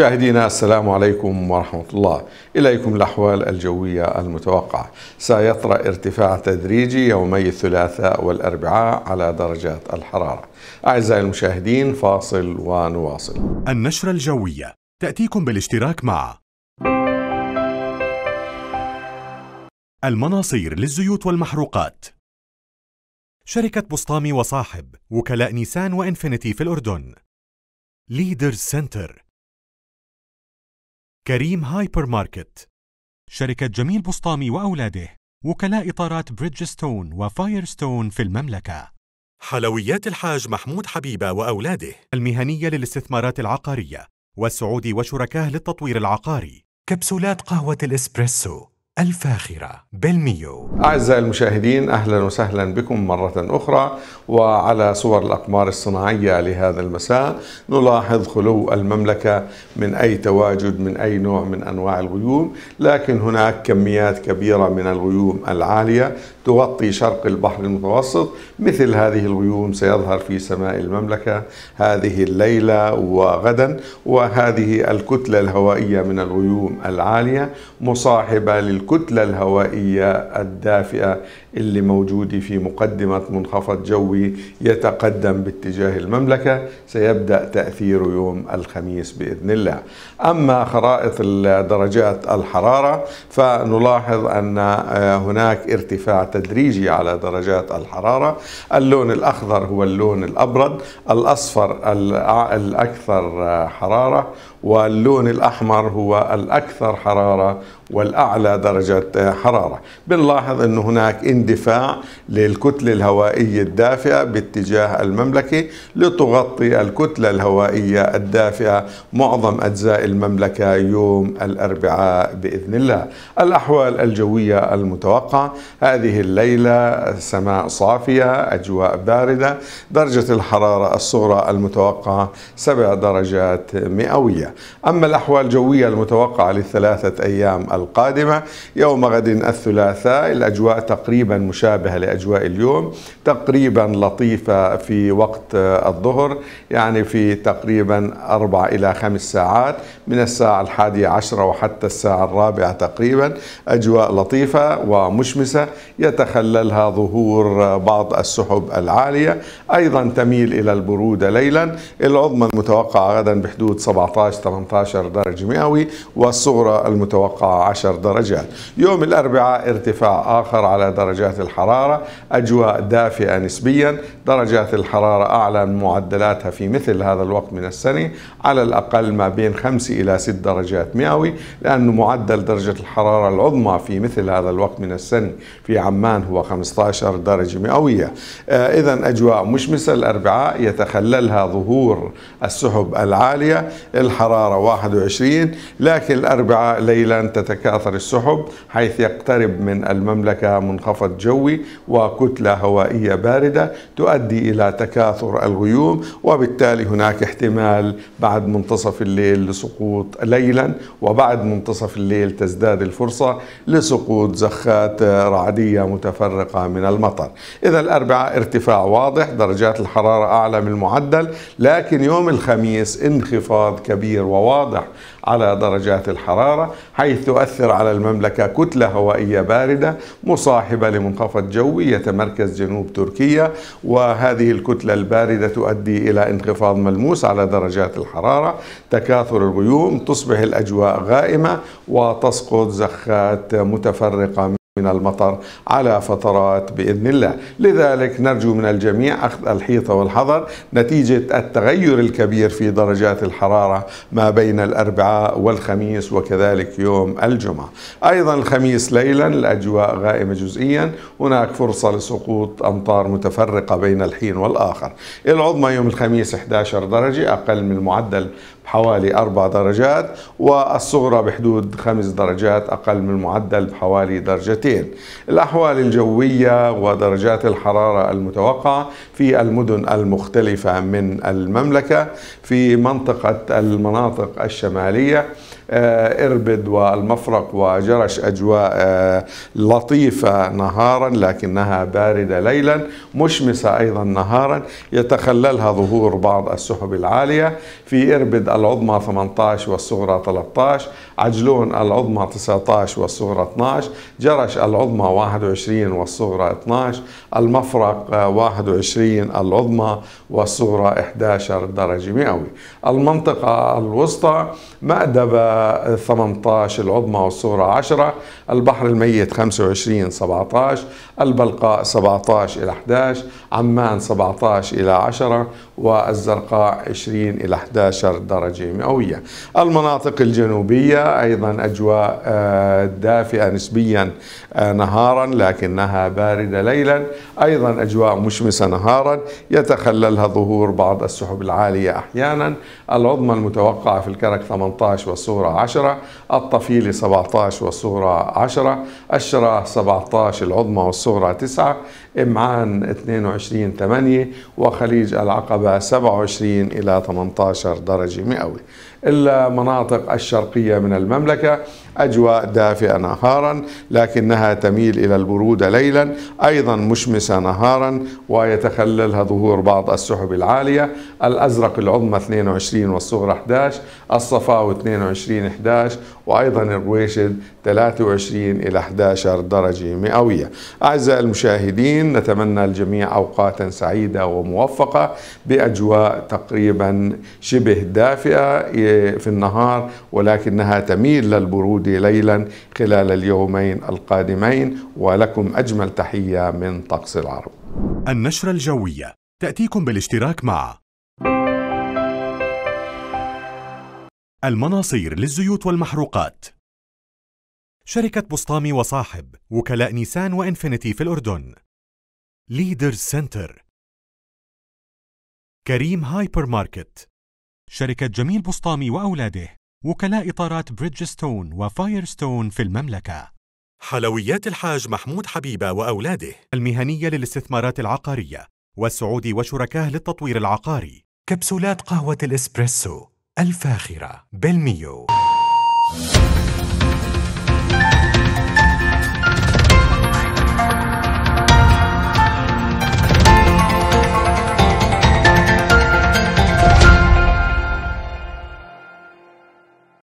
مشاهدينا السلام عليكم ورحمة الله إليكم الأحوال الجوية المتوقعة سيطرأ ارتفاع تدريجي يومي الثلاثاء والأربعاء على درجات الحرارة أعزائي المشاهدين فاصل ونواصل النشرة الجوية تأتيكم بالاشتراك مع المناصير للزيوت والمحروقات شركة بسطامي وصاحب وكلاء نيسان وإنفينيتي في الأردن ليدرز سنتر كريم هايبر ماركت شركة جميل بسطامي وأولاده وكلاء إطارات بريدجستون وفايرستون في المملكة حلويات الحاج محمود حبيبة وأولاده المهنية للاستثمارات العقارية والسعودي وشركاه للتطوير العقاري كبسولات قهوة الإسبريسو الفاخرة بالميو أعزائي المشاهدين أهلا وسهلا بكم مرة أخرى وعلى صور الأقمار الصناعية لهذا المساء نلاحظ خلو المملكة من أي تواجد من أي نوع من أنواع الغيوم لكن هناك كميات كبيرة من الغيوم العالية تغطي شرق البحر المتوسط مثل هذه الغيوم سيظهر في سماء المملكة هذه الليلة وغدا وهذه الكتلة الهوائية من الغيوم العالية مصاحبة للكتلة الهوائية الدافئة اللي موجودة في مقدمة منخفض جوي يتقدم باتجاه المملكة سيبدأ تأثيره يوم الخميس بإذن الله أما خرائط درجات الحرارة فنلاحظ أن آه، هناك ارتفاع تدريجي على درجات الحرارة اللون الأخضر هو اللون الأبرد الأصفر الأكثر آه، حرارة واللون الأحمر هو الأكثر حرارة والأعلى درجة حرارة بنلاحظ أن هناك اندفاع للكتلة الهوائية الدافئة باتجاه المملكة لتغطي الكتلة الهوائية الدافئة معظم أجزاء المملكة يوم الأربعاء بإذن الله الأحوال الجوية المتوقعة هذه الليلة سماء صافية أجواء باردة درجة الحرارة الصغرى المتوقعة سبع درجات مئوية أما الأحوال الجوية المتوقعة لثلاثة أيام القادمة يوم غد الثلاثاء الأجواء تقريبا مشابهة لأجواء اليوم تقريبا لطيفة في وقت آه، الظهر يعني في تقريبا أربع إلى خمس ساعات من الساعة الحادية عشرة وحتى الساعة الرابعة تقريبا أجواء لطيفة ومشمسة يتخللها ظهور آه، بعض السحب العالية أيضا تميل إلى البرودة ليلا العظمى المتوقعة غدا بحدود 17-18 درجة مئوي والصغرى المتوقعة 10 درجات يوم الأربعاء ارتفاع آخر على درجات الحرارة أجواء دافئة نسبيا درجات الحرارة أعلى من معدلاتها في مثل هذا الوقت من السنة على الأقل ما بين 5 إلى 6 درجات مئوي لأن معدل درجة الحرارة العظمى في مثل هذا الوقت من السنة في عمان هو 15 درجة مئوية آه إذا أجواء مشمسة الأربعاء يتخللها ظهور السحب العالية الحرارة 21 لكن الأربعاء ليلا تتكلم تتكاثر السحب حيث يقترب من المملكة منخفض جوي وكتلة هوائية باردة تؤدي إلى تكاثر الغيوم وبالتالي هناك احتمال بعد منتصف الليل لسقوط ليلا وبعد منتصف الليل تزداد الفرصة لسقوط زخات رعدية متفرقة من المطر إذا الأربعاء ارتفاع واضح درجات الحرارة أعلى من المعدل لكن يوم الخميس انخفاض كبير وواضح على درجات الحرارة حيث تؤدي تؤثر على المملكة كتلة هوائية باردة مصاحبة لمنخفض جوي يتمركز جنوب تركيا وهذه الكتلة الباردة تؤدي إلى انخفاض ملموس على درجات الحرارة تكاثر الغيوم تصبح الأجواء غائمة وتسقط زخات متفرقة من المطر على فترات باذن الله، لذلك نرجو من الجميع اخذ الحيطه والحذر نتيجه التغير الكبير في درجات الحراره ما بين الاربعاء والخميس وكذلك يوم الجمعه. ايضا الخميس ليلا الاجواء غائمه جزئيا، هناك فرصه لسقوط امطار متفرقه بين الحين والاخر. العظمى يوم الخميس 11 درجه اقل من المعدل بحوالي أربع درجات والصغرى بحدود خمس درجات اقل من المعدل بحوالي درجتين. حاجتين الأحوال الجوية ودرجات الحرارة المتوقعة في المدن المختلفة من المملكة في منطقة المناطق الشمالية آه، إربد والمفرق وجرش أجواء آه، لطيفة نهارا لكنها باردة ليلا مشمسة أيضا نهارا يتخللها ظهور بعض السحب العالية في إربد العظمى 18 والصغرى 13 عجلون العظمى 19 والصغرى 12 جرش 11 العظمى 21 والصغرى 12 المفرق 21 العظمى والصغرى 11 درجة مئوي المنطقة الوسطى مأدبة 18 العظمى والصغرى 10 البحر الميت 25 17 البلقاء 17 إلى 11 عمان 17 إلى 10 والزرقاء 20 إلى 11 درجة مئوية المناطق الجنوبية أيضا أجواء آه، دافئة نسبيا آه، نهارا لكنها باردة ليلا أيضا أجواء مشمسة نهارا يتخللها ظهور بعض السحب العالية أحيانا العظمى المتوقعة في الكرك 18 والصورة 10 الطفيلي 17 والصورة 10 الشراء 17 العظمى والصورة 9 إمعان 22 8 وخليج العقبة 27 إلى 18 درجة مئوي إلا مناطق الشرقية من المملكة أجواء دافئة نهارا لكنها تميل إلى البرودة ليلا أيضا مشمسة نهارا ويتخللها ظهور بعض السحب العالية الأزرق العظمى 22 والصغرى 11 الصفاوي 22 11 وأيضا الرويشد 23 إلى 11 درجة مئوية أعزائي المشاهدين نتمنى الجميع أوقاتا سعيدة وموفقة بأجواء تقريبا شبه دافئة في النهار ولكنها تميل للبرودة ليلا خلال اليومين القادمين ولكم أجمل تحية من طقس العرب النشرة الجوية تأتيكم بالاشتراك مع المناصير للزيوت والمحروقات شركة بسطامي وصاحب وكلاء نيسان وإنفينيتي في الأردن ليدرز سنتر كريم هايبر ماركت شركة جميل بسطامي وأولاده وكلاء إطارات بريدجستون وفايرستون في المملكة حلويات الحاج محمود حبيبة وأولاده المهنية للاستثمارات العقارية والسعودي وشركاه للتطوير العقاري كبسولات قهوة الإسبريسو الفاخرة بالميو